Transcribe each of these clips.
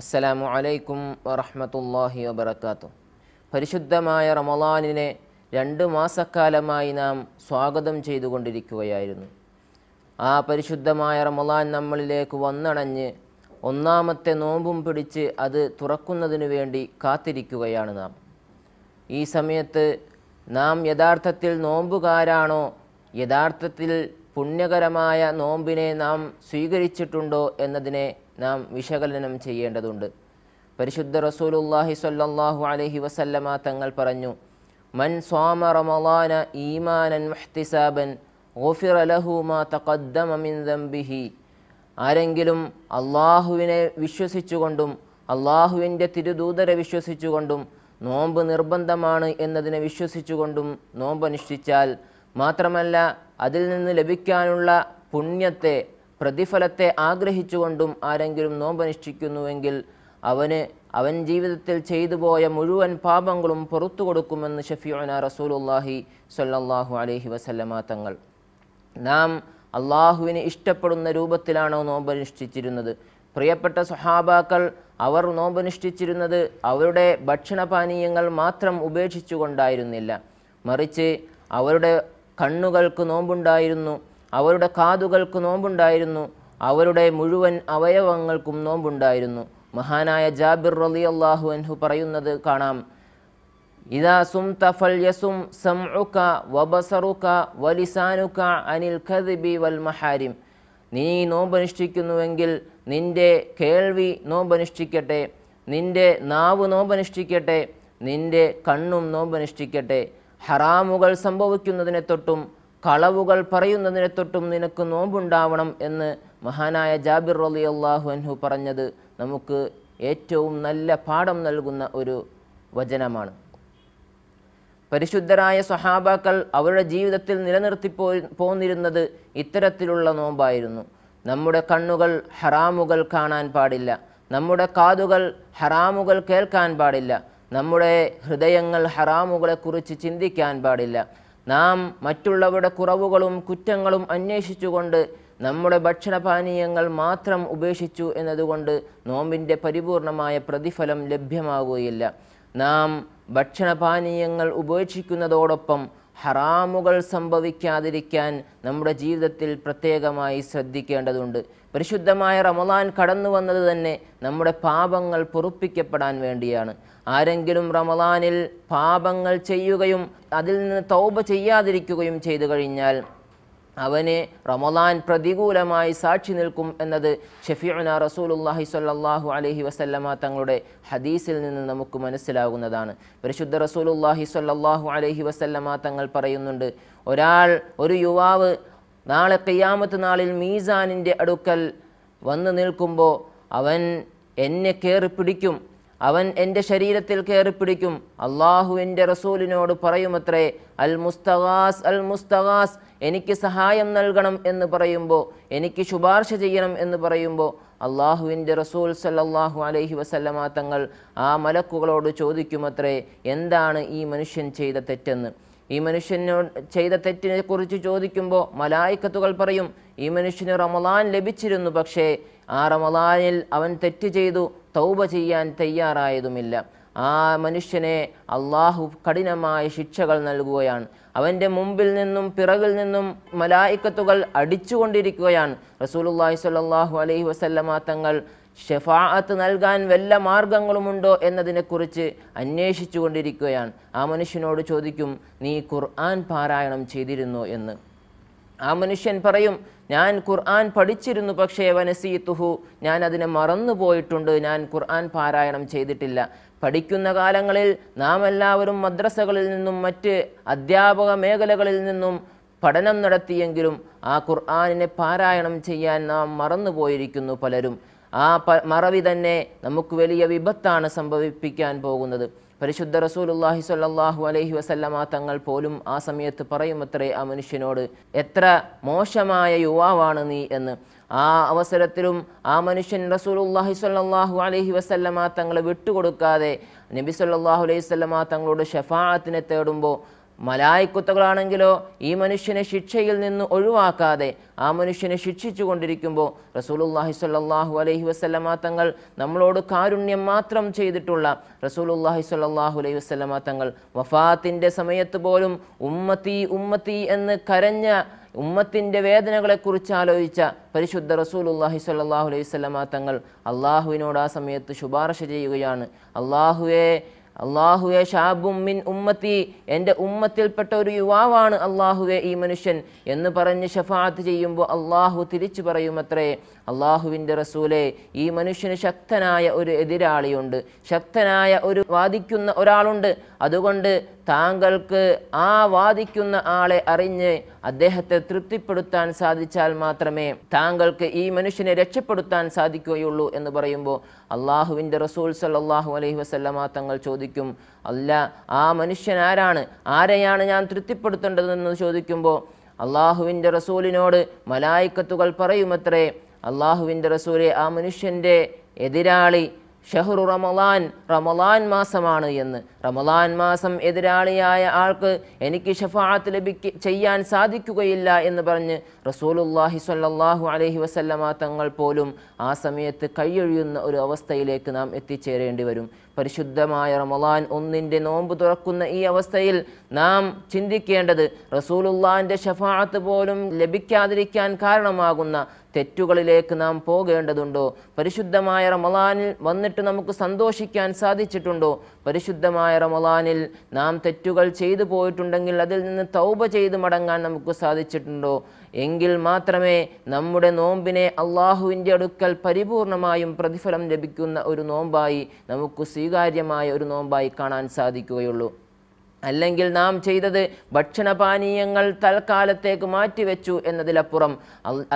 അസ്സലാമു അലൈക്കും വറഹമത്തല്ലാഹി വബർക്കാത്തു പരിശുദ്ധമായ റമലാനിനെ രണ്ട് മാസക്കാലമായി നാം സ്വാഗതം ചെയ്തുകൊണ്ടിരിക്കുകയായിരുന്നു ആ പരിശുദ്ധമായ റമലാൻ നമ്മളിലേക്ക് വന്നണഞ്ഞ് ഒന്നാമത്തെ നോമ്പും പിടിച്ച് അത് തുറക്കുന്നതിനു വേണ്ടി കാത്തിരിക്കുകയാണ് നാം ഈ സമയത്ത് നാം യഥാർത്ഥത്തിൽ നോമ്പുകാരാണോ യഥാർത്ഥത്തിൽ പുണ്യകരമായ നോമ്പിനെ നാം സ്വീകരിച്ചിട്ടുണ്ടോ എന്നതിനെ നാം വിശകലനം ചെയ്യേണ്ടതുണ്ട് പരിശുദ്ധ റസൂലുല്ലാഹി സ്വല്ലാഹു അലഹി വസല്ലമ തങ്ങൾ പറഞ്ഞു മൻ സ്വാമ റമലാന ഈമാനൻ മഹ്തിസാബൻ ഓഫിർ അലഹുമാ തക്കദ്ദമിൻബിഹി ആരെങ്കിലും അള്ളാഹുവിനെ വിശ്വസിച്ചുകൊണ്ടും അള്ളാഹുവിൻ്റെ തിരുദൂതരെ വിശ്വസിച്ചുകൊണ്ടും നോമ്പ് നിർബന്ധമാണ് എന്നതിനെ വിശ്വസിച്ചുകൊണ്ടും നോമ്പ് അനുഷ്ഠിച്ചാൽ മാത്രമല്ല അതിൽ നിന്ന് ലഭിക്കാനുള്ള പുണ്യത്തെ പ്രതിഫലത്തെ ആഗ്രഹിച്ചുകൊണ്ടും ആരെങ്കിലും നോമ്പനുഷ്ഠിക്കുന്നുവെങ്കിൽ അവന് അവൻ ജീവിതത്തിൽ ചെയ്തു പോയ മുഴുവൻ പാപങ്ങളും പുറത്തു കൊടുക്കുമെന്ന് ഷഫിയോന റസൂലുല്ലാഹി സല്ലാഹു അലഹി വസല്ലമ തങ്ങൾ നാം അള്ളാഹുവിന് ഇഷ്ടപ്പെടുന്ന രൂപത്തിലാണോ നോമ്പനുഷ്ഠിച്ചിരുന്നത് പ്രിയപ്പെട്ട സ്വഹാബാക്കൾ അവർ നോമ്പനുഷ്ഠിച്ചിരുന്നത് അവരുടെ ഭക്ഷണപാനീയങ്ങൾ മാത്രം ഉപേക്ഷിച്ചുകൊണ്ടായിരുന്നില്ല മറിച്ച് അവരുടെ കണ്ണുകൾക്ക് നോമ്പുണ്ടായിരുന്നു അവരുടെ കാതുകൾക്ക് നോമ്പുണ്ടായിരുന്നു അവരുടെ മുഴുവൻ അവയവങ്ങൾക്കും നോമ്പുണ്ടായിരുന്നു മഹാനായ ജാബിർ റലി അള്ളാഹു അൻഹു പറയുന്നത് കാണാം ഇതാ സും തഫൽ യസും സംഉക വബസറുക വലിസാനുക അനിൽ കദിബി വൽ മഹാരിം നീ നോമ്പനുഷ്ഠിക്കുന്നുവെങ്കിൽ നിന്റെ കേൾവി നോമ്പനുഷ്ഠിക്കട്ടെ നിന്റെ നാവ് നോമ്പനുഷ്ഠിക്കട്ടെ നിന്റെ കണ്ണും നോമ്പനുഷ്ഠിക്കട്ടെ ഹറാമുകൾ സംഭവിക്കുന്നതിനെ തൊട്ടും കളവുകൾ പറയുന്നതിനെ തൊട്ടും നിനക്ക് നോമ്പുണ്ടാവണം എന്ന് മഹാനായ ജാബിർ റലി അള്ളാഹു അൻഹു പറഞ്ഞത് നമുക്ക് ഏറ്റവും നല്ല പാഠം നൽകുന്ന ഒരു വചനമാണ് പരിശുദ്ധരായ സ്വഹാബാക്കൾ അവരുടെ ജീവിതത്തിൽ നിലനിർത്തി പോന്നിരുന്നത് ഇത്തരത്തിലുള്ള നോമ്പായിരുന്നു നമ്മുടെ കണ്ണുകൾ ഹറാമുകൾ കാണാൻ പാടില്ല നമ്മുടെ കാതുകൾ ഹറാമുകൾ കേൾക്കാൻ പാടില്ല നമ്മുടെ ഹൃദയങ്ങൾ ഹറാമുകളെക്കുറിച്ച് ചിന്തിക്കാൻ പാടില്ല നാം മറ്റുള്ളവരുടെ കുറവുകളും കുറ്റങ്ങളും അന്വേഷിച്ചുകൊണ്ട് നമ്മുടെ ഭക്ഷണപാനീയങ്ങൾ മാത്രം ഉപേക്ഷിച്ചു എന്നതുകൊണ്ട് നോമ്പിൻ്റെ പരിപൂർണമായ പ്രതിഫലം ലഭ്യമാകുകയില്ല നാം ഭക്ഷണപാനീയങ്ങൾ ഉപേക്ഷിക്കുന്നതോടൊപ്പം ഹറാമുകൾ സംഭവിക്കാതിരിക്കാൻ നമ്മുടെ ജീവിതത്തിൽ പ്രത്യേകമായി ശ്രദ്ധിക്കേണ്ടതുണ്ട് പരിശുദ്ധമായ റമദാൻ കടന്നു വന്നത് തന്നെ നമ്മുടെ പാപങ്ങൾ പൊറുപ്പിക്കപ്പെടാൻ വേണ്ടിയാണ് ആരെങ്കിലും റമദാനിൽ പാപങ്ങൾ ചെയ്യുകയും അതിൽ നിന്ന് തൗബ ചെയ്യാതിരിക്കുകയും ചെയ്തു കഴിഞ്ഞാൽ അവന് റമദാൻ പ്രതികൂലമായി സാക്ഷി നിൽക്കും എന്നത് ഷഫീഉന റസൂലുല്ലാഹി സ്വല്ലല്ലാഹു അലൈഹി വസല്ലമ തങ്ങളുടെ ഹദീസിൽ നിന്ന് നമുക്ക് മനസ്സിലാകുന്നതാണ് പരിശുദ്ധ റസൂലുല്ലാഹി സ്വല്ലല്ലാഹു അലൈഹി വസല്ലമ തങ്ങൾ പറയുന്നുണ്ട് ഒരാൾ ഒരു യുവാവ് നാളെ കയ്യാമത്ത് നാളിൽ മീസാനിൻ്റെ അടുക്കൽ വന്നു നിൽക്കുമ്പോൾ അവൻ എന്നെ കയറി പിടിക്കും അവൻ എൻ്റെ ശരീരത്തിൽ കയറിപ്പിടിക്കും അള്ളാഹു എൻ്റെ റസൂലിനോട് പറയുമത്രേ അൽ മുസ്തഖാസ് അൽ മുസ്തഖാസ് എനിക്ക് സഹായം നൽകണം എന്ന് പറയുമ്പോൾ എനിക്ക് ശുപാർശ ചെയ്യണം എന്ന് പറയുമ്പോൾ അള്ളാഹുവിൻ്റെ റസൂൽ സല്ലാഹു അലൈഹി വസല്ലമ തങ്ങൾ ആ മലക്കുകളോട് ചോദിക്കുമത്രേ എന്താണ് ഈ മനുഷ്യൻ ചെയ്ത തെറ്റെന്ന് ഈ മനുഷ്യനോട് ചെയ്ത തെറ്റിനെ കുറിച്ച് ചോദിക്കുമ്പോൾ മലായിക്കത്തുകൾ പറയും ഈ മനുഷ്യന് റമലാൻ ലഭിച്ചിരുന്നു പക്ഷേ ആ റമദാനിൽ അവൻ തെറ്റ് ചെയ്തു തൗബ ചെയ്യാൻ തയ്യാറായതുമില്ല ആ മനുഷ്യനെ അള്ളാഹു കഠിനമായ ശിക്ഷകൾ നൽകുകയാണ് അവൻ്റെ മുമ്പിൽ നിന്നും പിറകിൽ നിന്നും മലായിക്കത്തുകൾ അടിച്ചുകൊണ്ടിരിക്കുകയാണ് റസൂലുല്ലാഹി സ്വല്ലല്ലാഹു അലൈഹി വസല്ലമ തങ്ങൾ ഷെഫാഅത്ത് നൽകാൻ വല്ല മാർഗങ്ങളുമുണ്ടോ എന്നതിനെക്കുറിച്ച് അന്വേഷിച്ചു കൊണ്ടിരിക്കുകയാണ് ആ മനുഷ്യനോട് ചോദിക്കും നീ ഖുർആൻ പാരായണം ചെയ്തിരുന്നു എന്ന് ആ മനുഷ്യൻ പറയും ഞാൻ ഖുർആൻ പഠിച്ചിരുന്നു പക്ഷേ വനസീത്തുഹു ഞാൻ അതിനെ മറന്നുപോയിട്ടുണ്ട് ഞാൻ ഖുർആൻ പാരായണം ചെയ്തിട്ടില്ല പഠിക്കുന്ന കാലങ്ങളിൽ നാം എല്ലാവരും മദ്രസകളിൽ നിന്നും മറ്റ് അധ്യാപക മേഖലകളിൽ നിന്നും പഠനം നടത്തിയെങ്കിലും ആ ഖുർആാനിനെ പാരായണം ചെയ്യാൻ നാം മറന്നുപോയിരിക്കുന്നു പലരും ആ മറവി തന്നെ നമുക്ക് വലിയ വിപത്താണ് സംഭവിപ്പിക്കാൻ പോകുന്നത് പരിശുദ്ധ അള്ളാഹി സ്വല്ലാഹു അലൈഹി വസല്ലമ തങ്ങൾ പോലും ആ സമയത്ത് പറയുമത്രേ ആ മനുഷ്യനോട് എത്ര മോശമായ യുവാവാണ് നീ എന്ന് ആ അവസരത്തിലും ആ മനുഷ്യൻ അള്ളാഹി സ്വല്ലാഹു അലൈഹി വസല്ലമ തങ്ങളെ വിട്ടുകൊടുക്കാതെ നബി സല്ലാഹു അലൈഹി സ്വല്ലമ തങ്ങളോട് ഷഫാഅത്തിനെ തേടുമ്പോൾ മലായിക്കുത്തകളാണെങ്കിലോ ഈ മനുഷ്യനെ ശിക്ഷയിൽ നിന്ന് ഒഴിവാക്കാതെ ആ മനുഷ്യനെ ശിക്ഷിച്ചു കൊണ്ടിരിക്കുമ്പോൾ റസൂലുല്ലാഹി സ്വല്ലാഹു അലൈഹി വസ്ലമാങ്ങൾ തങ്ങൾ നമ്മളോട് കാരുണ്യം മാത്രം ചെയ്തിട്ടുള്ള റസൂലുല്ലാഹി സ്വല്ലാഹു അലൈഹി വസ്ലമാങ്ങൾ തങ്ങൾ വഫാത്തിൻ്റെ സമയത്ത് പോലും ഉമ്മത്തി ഉമ്മത്തി എന്ന് കരഞ്ഞ ഉമ്മത്തിൻ്റെ വേദനകളെക്കുറിച്ച് ആലോചിച്ച പരിശുദ്ധ റസൂലുല്ലാഹി സ്വല്ലാഹു അലൈഹി വസ്ലമാങ്ങൾ തങ്ങൾ അള്ളാഹുവിനോട് ആ സമയത്ത് ശുപാർശ ചെയ്യുകയാണ് അള്ളാഹുവേ അള്ളാഹുയെ ഷാബും മിൻ ഉമ്മത്തി എൻ്റെ ഉമ്മത്തിൽപ്പെട്ട ഒരു യുവാവാണ് അള്ളാഹുവെ ഈ മനുഷ്യൻ എന്ന് പറഞ്ഞ് ഷഫാത്ത് ചെയ്യുമ്പോൾ അള്ളാഹു തിരിച്ചു പറയുമത്രേ അള്ളാഹുവിൻ്റെ റസൂലെ ഈ മനുഷ്യന് ശക്തനായ ഒരു എതിരാളിയുണ്ട് ശക്തനായ ഒരു വാദിക്കുന്ന ഒരാളുണ്ട് അതുകൊണ്ട് താങ്കൾക്ക് ആ വാദിക്കുന്ന ആളെ അറിഞ്ഞ് അദ്ദേഹത്തെ തൃപ്തിപ്പെടുത്താൻ സാധിച്ചാൽ മാത്രമേ താങ്കൾക്ക് ഈ മനുഷ്യനെ രക്ഷപ്പെടുത്താൻ സാധിക്കുകയുള്ളൂ എന്ന് പറയുമ്പോൾ അള്ളാഹുവിൻ്റെ റസൂൽ സല്ലാഹു അലൈഹി വസല്ലമ തങ്ങൾ ചോദിക്കും അല്ല ആ മനുഷ്യൻ ആരാണ് ആരെയാണ് ഞാൻ തൃപ്തിപ്പെടുത്തേണ്ടതെന്ന് ചോദിക്കുമ്പോൾ അള്ളാഹുവിൻ്റെ റസൂലിനോട് മലായിക്കത്തുകൾ പറയുമത്രേ അള്ളാഹുവിൻ്റെ റസൂലെ ആ മനുഷ്യൻ്റെ എതിരാളി ഷഹ്റു റമലാൻ റമലാൻ മാസമാണ് എന്ന് റമലാൻ മാസം എതിരാളിയായ ആൾക്ക് എനിക്ക് ഷഫാഅത്ത് ലഭിക്ക ചെയ്യാൻ സാധിക്കുകയില്ല എന്ന് പറഞ്ഞ് റസൂലുല്ലാഹി സ്വല്ലാഹു അലഹി വസല്ലമ തങ്ങൾ പോലും ആ സമയത്ത് കൈയൊഴിയുന്ന ഒരു അവസ്ഥയിലേക്ക് നാം എത്തിച്ചേരേണ്ടി വരും പരിശുദ്ധമായ റമലാൻ ഒന്നിൻ്റെ നോമ്പ് തുറക്കുന്ന ഈ അവസ്ഥയിൽ നാം ചിന്തിക്കേണ്ടത് റസൂലുല്ലാൻ്റെ ഷഫാഅത്ത് പോലും ലഭിക്കാതിരിക്കാൻ കാരണമാകുന്ന തെറ്റുകളിലേക്ക് നാം പോകേണ്ടതുണ്ടോ പരിശുദ്ധമായ റമലാനിൽ വന്നിട്ട് നമുക്ക് സന്തോഷിക്കാൻ സാധിച്ചിട്ടുണ്ടോ പരിശുദ്ധമായ റമലാനിൽ നാം തെറ്റുകൾ ചെയ്തു പോയിട്ടുണ്ടെങ്കിൽ അതിൽ നിന്ന് തൗബ ചെയ്ത് മടങ്ങാൻ നമുക്ക് സാധിച്ചിട്ടുണ്ടോ എങ്കിൽ മാത്രമേ നമ്മുടെ നോമ്പിനെ അള്ളാഹുവിൻ്റെ അടുക്കൽ പരിപൂർണമായും പ്രതിഫലം ലഭിക്കുന്ന ഒരു നോമ്പായി നമുക്ക് സ്വീകാര്യമായ ഒരു നോമ്പായി കാണാൻ സാധിക്കുകയുള്ളൂ അല്ലെങ്കിൽ നാം ചെയ്തത് ഭക്ഷണപാനീയങ്ങൾ തൽക്കാലത്തേക്ക് മാറ്റിവെച്ചു എന്നതിലപ്പുറം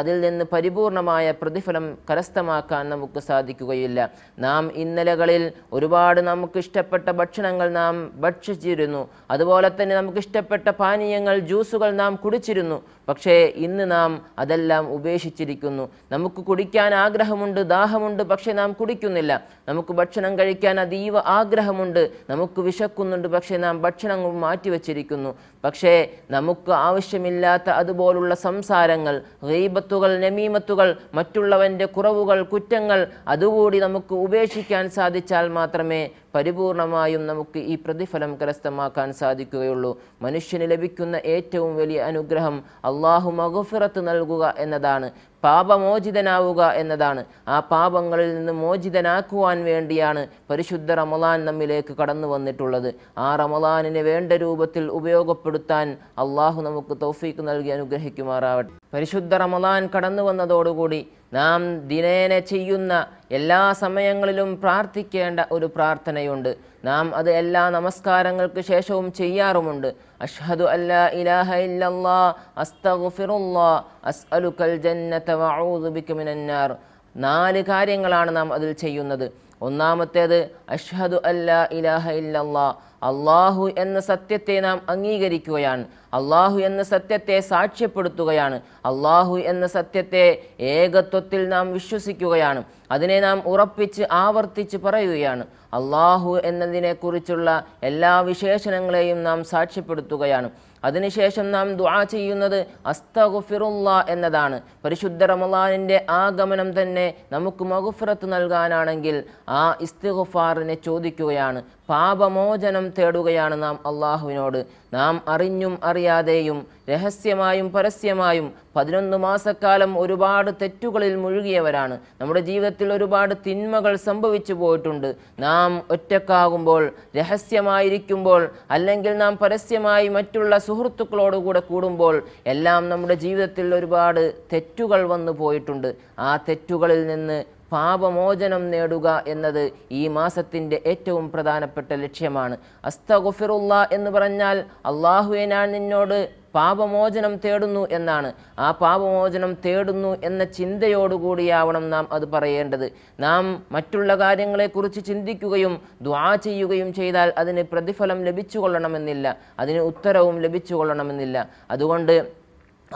അതിൽ നിന്ന് പരിപൂർണമായ പ്രതിഫലം കരസ്ഥമാക്കാൻ നമുക്ക് സാധിക്കുകയില്ല നാം ഇന്നലകളിൽ ഒരുപാട് നമുക്ക് ഇഷ്ടപ്പെട്ട ഭക്ഷണങ്ങൾ നാം ഭക്ഷിച്ചിരുന്നു അതുപോലെ തന്നെ നമുക്ക് ഇഷ്ടപ്പെട്ട പാനീയങ്ങൾ ജ്യൂസുകൾ നാം കുടിച്ചിരുന്നു പക്ഷേ ഇന്ന് നാം അതെല്ലാം ഉപേക്ഷിച്ചിരിക്കുന്നു നമുക്ക് കുടിക്കാൻ ആഗ്രഹമുണ്ട് ദാഹമുണ്ട് പക്ഷേ നാം കുടിക്കുന്നില്ല നമുക്ക് ഭക്ഷണം കഴിക്കാൻ അതീവ ആഗ്രഹമുണ്ട് നമുക്ക് വിശക്കുന്നുണ്ട് പക്ഷേ നാം ഭക്ഷണം അങ്ങ് മാറ്റിവെച്ചിരിക്കുന്നു പക്ഷേ നമുക്ക് ആവശ്യമില്ലാത്ത അതുപോലുള്ള സംസാരങ്ങൾ റീബത്തുകൾ നമീമത്തുകൾ മറ്റുള്ളവൻ്റെ കുറവുകൾ കുറ്റങ്ങൾ അതുകൂടി നമുക്ക് ഉപേക്ഷിക്കാൻ സാധിച്ചാൽ മാത്രമേ പരിപൂർണമായും നമുക്ക് ഈ പ്രതിഫലം കരസ്ഥമാക്കാൻ സാധിക്കുകയുള്ളൂ മനുഷ്യന് ലഭിക്കുന്ന ഏറ്റവും വലിയ അനുഗ്രഹം അള്ളാഹു മഗഫിറത്ത് നൽകുക എന്നതാണ് പാപമോചിതനാവുക എന്നതാണ് ആ പാപങ്ങളിൽ നിന്ന് മോചിതനാക്കുവാൻ വേണ്ടിയാണ് പരിശുദ്ധ റമലാൻ നമ്മിലേക്ക് കടന്നു വന്നിട്ടുള്ളത് ആ റമലാനിന് വേണ്ട രൂപത്തിൽ ഉപയോഗപ്പെടും കടമെടുത്താൻ അള്ളാഹു നമുക്ക് തൗഫീക്ക് നൽകി അനുഗ്രഹിക്കുമാറാവട്ടെ പരിശുദ്ധ റമദാൻ കടന്നു വന്നതോടുകൂടി നാം ദിനേന ചെയ്യുന്ന എല്ലാ സമയങ്ങളിലും പ്രാർത്ഥിക്കേണ്ട ഒരു പ്രാർത്ഥനയുണ്ട് നാം അത് എല്ലാ നമസ്കാരങ്ങൾക്ക് ശേഷവും ചെയ്യാറുമുണ്ട് അഷ്ഹദു അല്ലാ ഇലാഹ ഇല്ലല്ലാ അസ്തഗ്ഫിറുല്ലാ അസ്അലുക്കൽ ജന്നത വഅഊദു ബിക മിനന്നാർ നാല് കാര്യങ്ങളാണ് നാം അതിൽ ചെയ്യുന്നത് ഒന്നാമത്തേത് അഷ്ഹദു അല്ലാ ഇലാഹ ഇല്ലല്ലാ അള്ളാഹു എന്ന സത്യത്തെ നാം അംഗീകരിക്കുകയാണ് അള്ളാഹു എന്ന സത്യത്തെ സാക്ഷ്യപ്പെടുത്തുകയാണ് അള്ളാഹു എന്ന സത്യത്തെ ഏകത്വത്തിൽ നാം വിശ്വസിക്കുകയാണ് അതിനെ നാം ഉറപ്പിച്ച് ആവർത്തിച്ച് പറയുകയാണ് അള്ളാഹു എന്നതിനെക്കുറിച്ചുള്ള എല്ലാ വിശേഷണങ്ങളെയും നാം സാക്ഷ്യപ്പെടുത്തുകയാണ് അതിനുശേഷം നാം ദുആ ചെയ്യുന്നത് അസ്തഗുഫിറുള്ള എന്നതാണ് പരിശുദ്ധ റമലാനിൻ്റെ ആഗമനം തന്നെ നമുക്ക് മഗുഫറത്ത് നൽകാനാണെങ്കിൽ ആ ഇസ്തിഗുഫാറിനെ ചോദിക്കുകയാണ് പാപമോചനം തേടുകയാണ് നാം അള്ളാഹുവിനോട് നാം അറിഞ്ഞും അറിയാതെയും രഹസ്യമായും പരസ്യമായും പതിനൊന്ന് മാസക്കാലം ഒരുപാട് തെറ്റുകളിൽ മുഴുകിയവരാണ് നമ്മുടെ ജീവിതത്തിൽ ഒരുപാട് തിന്മകൾ സംഭവിച്ചു പോയിട്ടുണ്ട് നാം ഒറ്റക്കാകുമ്പോൾ രഹസ്യമായിരിക്കുമ്പോൾ അല്ലെങ്കിൽ നാം പരസ്യമായി മറ്റുള്ള സുഹൃത്തുക്കളോടുകൂടെ കൂടുമ്പോൾ എല്ലാം നമ്മുടെ ജീവിതത്തിൽ ഒരുപാട് തെറ്റുകൾ വന്നു പോയിട്ടുണ്ട് ആ തെറ്റുകളിൽ നിന്ന് പാപമോചനം നേടുക എന്നത് ഈ മാസത്തിൻ്റെ ഏറ്റവും പ്രധാനപ്പെട്ട ലക്ഷ്യമാണ് അസ്തഗുഫിറുല്ല എന്ന് പറഞ്ഞാൽ അള്ളാഹുവെ ഞാൻ നിന്നോട് പാപമോചനം തേടുന്നു എന്നാണ് ആ പാപമോചനം തേടുന്നു എന്ന ചിന്തയോടുകൂടിയാവണം നാം അത് പറയേണ്ടത് നാം മറ്റുള്ള കാര്യങ്ങളെക്കുറിച്ച് ചിന്തിക്കുകയും ദ്വാ ചെയ്യുകയും ചെയ്താൽ അതിന് പ്രതിഫലം ലഭിച്ചുകൊള്ളണമെന്നില്ല അതിന് ഉത്തരവും ലഭിച്ചുകൊള്ളണമെന്നില്ല അതുകൊണ്ട്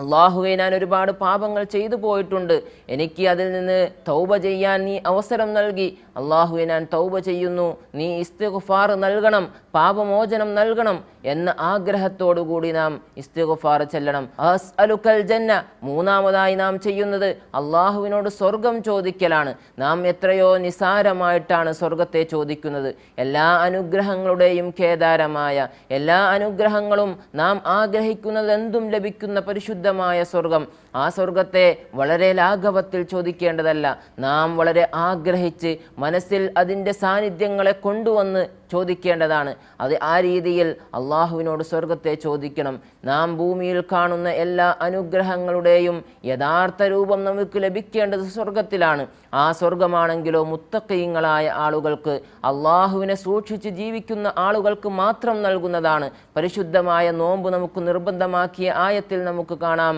അള്ളാഹുവെ ഞാൻ ഒരുപാട് പാപങ്ങൾ ചെയ്തു പോയിട്ടുണ്ട് എനിക്ക് അതിൽ നിന്ന് തൗബ ചെയ്യാൻ നീ അവസരം നൽകി അള്ളാഹുവെ ഞാൻ തൗബ ചെയ്യുന്നു നീ ഇസ്തിഗുഫാർ നൽകണം പാപമോചനം നൽകണം എന്ന ആഗ്രഹത്തോടുകൂടി നാം ഇസ്തിഗുഫാർ ചെല്ലണം അസ് അലുക്കൽ ജന്ന മൂന്നാമതായി നാം ചെയ്യുന്നത് അള്ളാഹുവിനോട് സ്വർഗം ചോദിക്കലാണ് നാം എത്രയോ നിസാരമായിട്ടാണ് സ്വർഗത്തെ ചോദിക്കുന്നത് എല്ലാ അനുഗ്രഹങ്ങളുടെയും കേദാരമായ എല്ലാ അനുഗ്രഹങ്ങളും നാം ആഗ്രഹിക്കുന്നത് എന്തും ലഭിക്കുന്ന പരിശുദ്ധമായ സ്വർഗം ആ സ്വർഗത്തെ വളരെ ലാഘവത്തിൽ ചോദിക്കേണ്ടതല്ല നാം വളരെ ആഗ്രഹിച്ച് മനസ്സിൽ അതിൻ്റെ സാന്നിധ്യങ്ങളെ കൊണ്ടുവന്ന് ചോദിക്കേണ്ടതാണ് അത് ആ രീതിയിൽ അള്ളാഹുവിനോട് സ്വർഗത്തെ ചോദിക്കണം നാം ഭൂമിയിൽ കാണുന്ന എല്ലാ അനുഗ്രഹങ്ങളുടെയും യഥാർത്ഥ രൂപം നമുക്ക് ലഭിക്കേണ്ടത് സ്വർഗത്തിലാണ് ആ സ്വർഗമാണെങ്കിലോ മുത്തക്കയ്യങ്ങളായ ആളുകൾക്ക് അള്ളാഹുവിനെ സൂക്ഷിച്ച് ജീവിക്കുന്ന ആളുകൾക്ക് മാത്രം നൽകുന്നതാണ് പരിശുദ്ധമായ നോമ്പ് നമുക്ക് നിർബന്ധമാക്കിയ ആയത്തിൽ നമുക്ക് കാണാം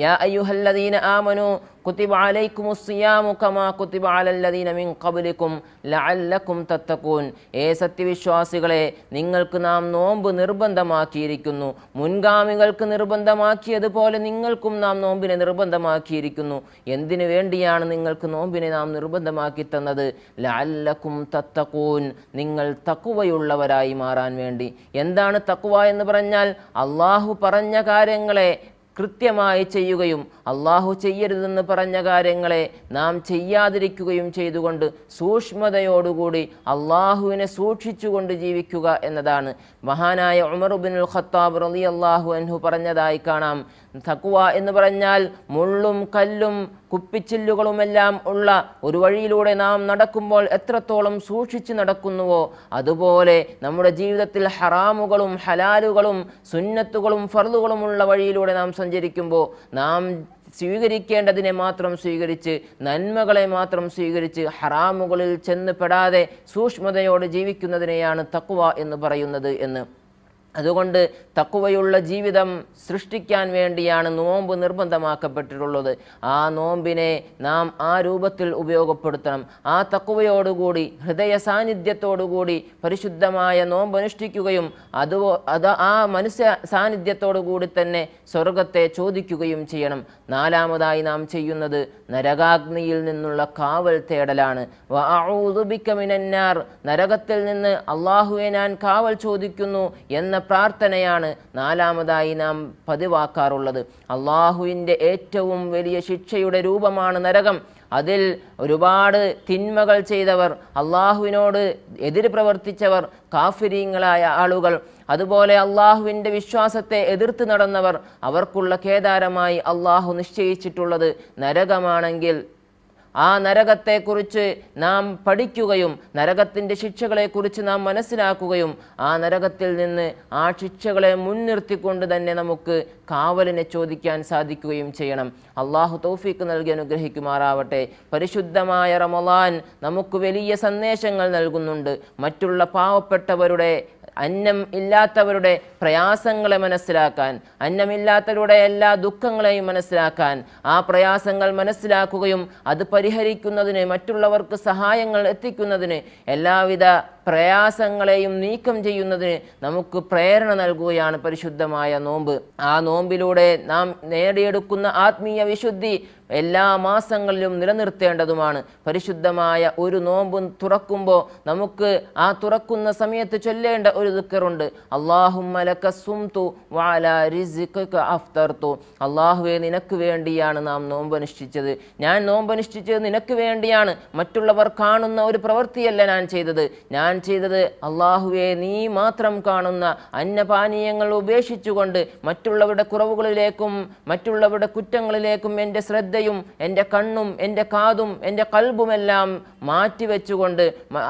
يا الذين യാ كتب عليكم الصيام كما كتب على الذين من قبلكم لعلكم تتقون ഏ സത്യവിശ്വാസികളെ നിങ്ങൾക്ക് നാം നോമ്പ് നിർബന്ധമാക്കിയിരിക്കുന്നു മുൻഗാമികൾക്ക് നിർബന്ധമാക്കിയതുപോലെ നിങ്ങൾക്കും നാം നോമ്പിനെ നിർബന്ധമാക്കിയിരിക്കുന്നു എന്തിനു വേണ്ടിയാണ് നിങ്ങൾക്ക് നോമ്പിനെ നാം നിർബന്ധമാക്കി തന്നത് ലഅല്ലക്കും തത്തക്കൂൻ നിങ്ങൾ തക്കുവയുള്ളവരായി മാറാൻ വേണ്ടി എന്താണ് തക്കുവ എന്ന് പറഞ്ഞാൽ അള്ളാഹു പറഞ്ഞ കാര്യങ്ങളെ കൃത്യമായി ചെയ്യുകയും അള്ളാഹു ചെയ്യരുതെന്ന് പറഞ്ഞ കാര്യങ്ങളെ നാം ചെയ്യാതിരിക്കുകയും ചെയ്തുകൊണ്ട് സൂക്ഷ്മതയോടുകൂടി അള്ളാഹുവിനെ സൂക്ഷിച്ചുകൊണ്ട് ജീവിക്കുക എന്നതാണ് മഹാനായ ഉമർബിനുൽ ഖത്താബ് റലി അള്ളാഹു അൻഹു പറഞ്ഞതായി കാണാം തക്കുവ എന്ന് പറഞ്ഞാൽ മുള്ളും കല്ലും കുപ്പിച്ചില്ലുകളുമെല്ലാം ഉള്ള ഒരു വഴിയിലൂടെ നാം നടക്കുമ്പോൾ എത്രത്തോളം സൂക്ഷിച്ചു നടക്കുന്നുവോ അതുപോലെ നമ്മുടെ ജീവിതത്തിൽ ഹറാമുകളും ഹലാലുകളും സുന്നത്തുകളും ഫർദുകളുമുള്ള വഴിയിലൂടെ നാം സഞ്ചരിക്കുമ്പോൾ നാം സ്വീകരിക്കേണ്ടതിനെ മാത്രം സ്വീകരിച്ച് നന്മകളെ മാത്രം സ്വീകരിച്ച് ഹറാമുകളിൽ ചെന്ന് പെടാതെ സൂക്ഷ്മതയോടെ ജീവിക്കുന്നതിനെയാണ് തക്കുവ എന്ന് പറയുന്നത് എന്ന് അതുകൊണ്ട് തക്കുവയുള്ള ജീവിതം സൃഷ്ടിക്കാൻ വേണ്ടിയാണ് നോമ്പ് നിർബന്ധമാക്കപ്പെട്ടിട്ടുള്ളത് ആ നോമ്പിനെ നാം ആ രൂപത്തിൽ ഉപയോഗപ്പെടുത്തണം ആ തക്കുവയോടുകൂടി ഹൃദയ സാന്നിധ്യത്തോടുകൂടി പരിശുദ്ധമായ നോമ്പ് അനുഷ്ഠിക്കുകയും അത് അത് ആ മനുഷ്യ സാന്നിധ്യത്തോടുകൂടി തന്നെ സ്വർഗത്തെ ചോദിക്കുകയും ചെയ്യണം നാലാമതായി നാം ചെയ്യുന്നത് നരകാഗ്നിയിൽ നിന്നുള്ള കാവൽ തേടലാണ് നരകത്തിൽ നിന്ന് അള്ളാഹുവെ ഞാൻ കാവൽ ചോദിക്കുന്നു എന്ന പ്രാർത്ഥനയാണ് നാലാമതായി നാം പതിവാക്കാറുള്ളത് അള്ളാഹുവിൻ്റെ ഏറ്റവും വലിയ ശിക്ഷയുടെ രൂപമാണ് നരകം അതിൽ ഒരുപാട് തിന്മകൾ ചെയ്തവർ അള്ളാഹുവിനോട് എതിര് പ്രവർത്തിച്ചവർ കാഫിരീങ്ങളായ ആളുകൾ അതുപോലെ അള്ളാഹുവിൻ്റെ വിശ്വാസത്തെ എതിർത്ത് നടന്നവർ അവർക്കുള്ള കേദാരമായി അള്ളാഹു നിശ്ചയിച്ചിട്ടുള്ളത് നരകമാണെങ്കിൽ ആ നരകത്തെക്കുറിച്ച് നാം പഠിക്കുകയും നരകത്തിൻ്റെ ശിക്ഷകളെക്കുറിച്ച് നാം മനസ്സിലാക്കുകയും ആ നരകത്തിൽ നിന്ന് ആ ശിക്ഷകളെ മുൻനിർത്തിക്കൊണ്ട് തന്നെ നമുക്ക് കാവലിനെ ചോദിക്കാൻ സാധിക്കുകയും ചെയ്യണം അള്ളാഹു തൗഫീക്ക് നൽകി അനുഗ്രഹിക്കുമാറാവട്ടെ പരിശുദ്ധമായ റമലാൻ നമുക്ക് വലിയ സന്ദേശങ്ങൾ നൽകുന്നുണ്ട് മറ്റുള്ള പാവപ്പെട്ടവരുടെ അന്നം ഇല്ലാത്തവരുടെ പ്രയാസങ്ങളെ മനസ്സിലാക്കാൻ അന്നമില്ലാത്തവരുടെ എല്ലാ ദുഃഖങ്ങളെയും മനസ്സിലാക്കാൻ ആ പ്രയാസങ്ങൾ മനസ്സിലാക്കുകയും അത് പരിഹരിക്കുന്നതിന് മറ്റുള്ളവർക്ക് സഹായങ്ങൾ എത്തിക്കുന്നതിന് എല്ലാവിധ പ്രയാസങ്ങളെയും നീക്കം ചെയ്യുന്നതിന് നമുക്ക് പ്രേരണ നൽകുകയാണ് പരിശുദ്ധമായ നോമ്പ് ആ നോമ്പിലൂടെ നാം നേടിയെടുക്കുന്ന ആത്മീയ വിശുദ്ധി എല്ലാ മാസങ്ങളിലും നിലനിർത്തേണ്ടതുമാണ് പരിശുദ്ധമായ ഒരു നോമ്പ് തുറക്കുമ്പോൾ നമുക്ക് ആ തുറക്കുന്ന സമയത്ത് ചൊല്ലേണ്ട ഒരു ദുഃഖറുണ്ട് അള്ളാഹുവെ നിനക്ക് വേണ്ടിയാണ് നാം നോമ്പ് അനുഷ്ഠിച്ചത് ഞാൻ അനുഷ്ഠിച്ചത് നിനക്ക് വേണ്ടിയാണ് മറ്റുള്ളവർ കാണുന്ന ഒരു പ്രവൃത്തിയല്ല ഞാൻ ചെയ്തത് ഞാൻ ഞാൻ ചെയ്തത് അള്ളാഹുവെ നീ മാത്രം കാണുന്ന അന്നപാനീയങ്ങൾ ഉപേക്ഷിച്ചുകൊണ്ട് മറ്റുള്ളവരുടെ കുറവുകളിലേക്കും മറ്റുള്ളവരുടെ കുറ്റങ്ങളിലേക്കും എൻ്റെ ശ്രദ്ധയും എൻ്റെ കണ്ണും എൻ്റെ കാതും എൻ്റെ കൽബുമെല്ലാം മാറ്റിവെച്ചുകൊണ്ട്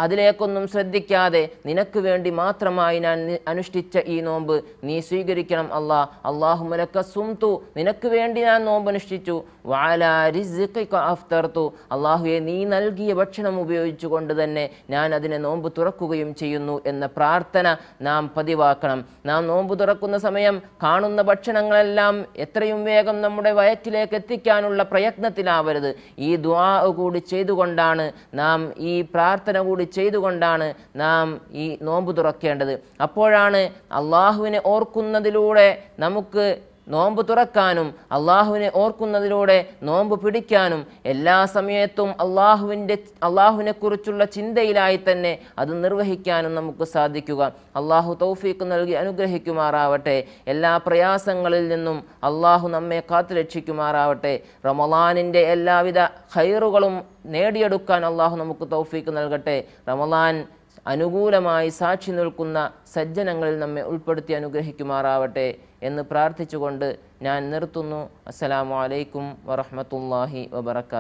അതിലേക്കൊന്നും ശ്രദ്ധിക്കാതെ നിനക്ക് വേണ്ടി മാത്രമായി ഞാൻ അനുഷ്ഠിച്ച ഈ നോമ്പ് നീ സ്വീകരിക്കണം അള്ളാ അള്ളാഹു മലക്ക സുംതു നിനക്ക് വേണ്ടി ഞാൻ നോമ്പ് അനുഷ്ഠിച്ചു വാലാഫ്തർത്തു അള്ളാഹുയെ നീ നൽകിയ ഭക്ഷണം ഉപയോഗിച്ചുകൊണ്ട് തന്നെ ഞാൻ അതിനെ നോമ്പ് തുറ തുറക്കുകയും ചെയ്യുന്നു എന്ന പ്രാർത്ഥന നാം പതിവാക്കണം നാം നോമ്പ് തുറക്കുന്ന സമയം കാണുന്ന ഭക്ഷണങ്ങളെല്ലാം എത്രയും വേഗം നമ്മുടെ വയറ്റിലേക്ക് എത്തിക്കാനുള്ള പ്രയത്നത്തിലാവരുത് ഈ ദ്വാ കൂടി ചെയ്തുകൊണ്ടാണ് നാം ഈ പ്രാർത്ഥന കൂടി ചെയ്തുകൊണ്ടാണ് നാം ഈ നോമ്പ് തുറക്കേണ്ടത് അപ്പോഴാണ് അള്ളാഹുവിനെ ഓർക്കുന്നതിലൂടെ നമുക്ക് നോമ്പ് തുറക്കാനും അള്ളാഹുവിനെ ഓർക്കുന്നതിലൂടെ നോമ്പ് പിടിക്കാനും എല്ലാ സമയത്തും അള്ളാഹുവിൻ്റെ അള്ളാഹുവിനെക്കുറിച്ചുള്ള ചിന്തയിലായി തന്നെ അത് നിർവഹിക്കാനും നമുക്ക് സാധിക്കുക അള്ളാഹു തൗഫീക്ക് നൽകി അനുഗ്രഹിക്കുമാറാവട്ടെ എല്ലാ പ്രയാസങ്ങളിൽ നിന്നും അള്ളാഹു നമ്മെ രക്ഷിക്കുമാറാവട്ടെ റമലാനിൻ്റെ എല്ലാവിധ ഖൈറുകളും നേടിയെടുക്കാൻ അള്ളാഹു നമുക്ക് തൗഫീക്ക് നൽകട്ടെ റമലാൻ അനുകൂലമായി സാക്ഷി നിൽക്കുന്ന സജ്ജനങ്ങളിൽ നമ്മെ ഉൾപ്പെടുത്തി അനുഗ്രഹിക്കുമാറാവട്ടെ എന്ന് പ്രാർത്ഥിച്ചുകൊണ്ട് ഞാൻ നിർത്തുന്നു അസ്സലാമു അലൈക്കും വറഹമത്തല്ലാഹി വബർക്കാത്തു